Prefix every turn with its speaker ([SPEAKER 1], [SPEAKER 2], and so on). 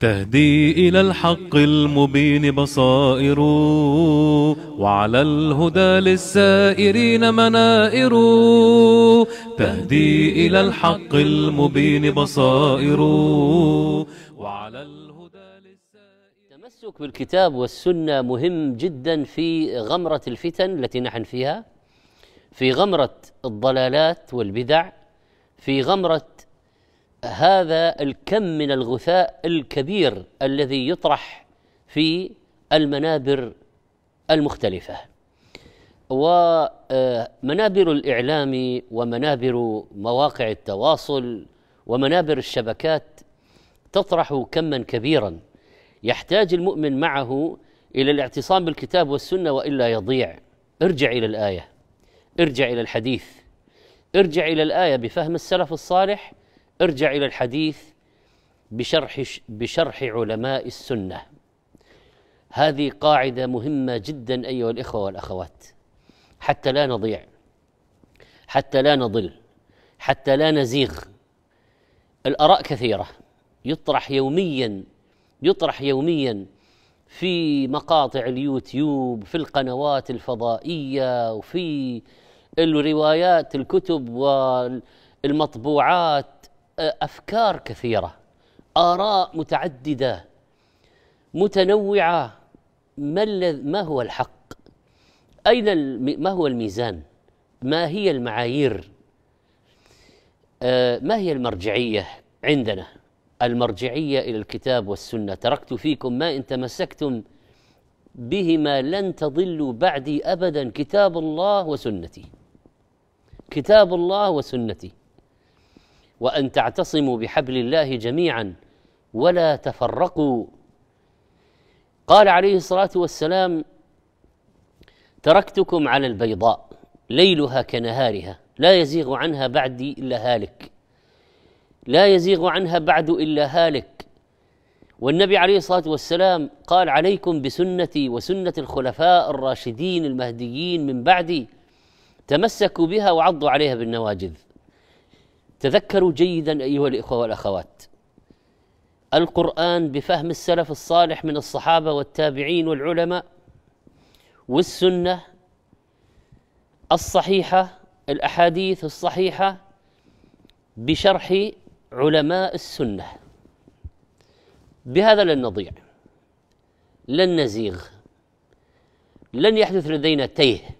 [SPEAKER 1] تهدي إلى الحق المبين بصائر وعلى الهدى للسائرين منائر تهدي إلى الحق المبين بصائر وعلى الهدى للسائرين التمسك بالكتاب والسنة مهم جدا في غمرة الفتن التي نحن فيها في غمرة الضلالات والبدع في غمرة هذا الكم من الغثاء الكبير الذي يطرح في المنابر المختلفه ومنابر الاعلام ومنابر مواقع التواصل ومنابر الشبكات تطرح كما كبيرا يحتاج المؤمن معه الى الاعتصام بالكتاب والسنه والا يضيع ارجع الى الايه ارجع الى الحديث ارجع الى الايه بفهم السلف الصالح ارجع إلى الحديث بشرح بشرح علماء السنة هذه قاعدة مهمة جدا أيها الإخوة والأخوات حتى لا نضيع حتى لا نضل حتى لا نزيغ الآراء كثيرة يطرح يوميا يطرح يوميا في مقاطع اليوتيوب في القنوات الفضائية وفي الروايات الكتب والمطبوعات افكار كثيره اراء متعدده متنوعه ما ما هو الحق اين ما هو الميزان ما هي المعايير آه، ما هي المرجعيه عندنا المرجعيه الى الكتاب والسنه تركت فيكم ما ان تمسكتم بهما لن تضلوا بعدي ابدا كتاب الله وسنتي كتاب الله وسنتي وان تعتصموا بحبل الله جميعا ولا تفرقوا قال عليه الصلاه والسلام تركتكم على البيضاء ليلها كنهارها لا يزيغ عنها بعدي الا هالك لا يزيغ عنها بعد الا هالك والنبي عليه الصلاه والسلام قال عليكم بسنتي وسنه الخلفاء الراشدين المهديين من بعدي تمسكوا بها وعضوا عليها بالنواجذ تذكروا جيدا ايها الاخوه والاخوات القران بفهم السلف الصالح من الصحابه والتابعين والعلماء والسنه الصحيحه الاحاديث الصحيحه بشرح علماء السنه بهذا لن نضيع لن نزيغ لن يحدث لدينا تيه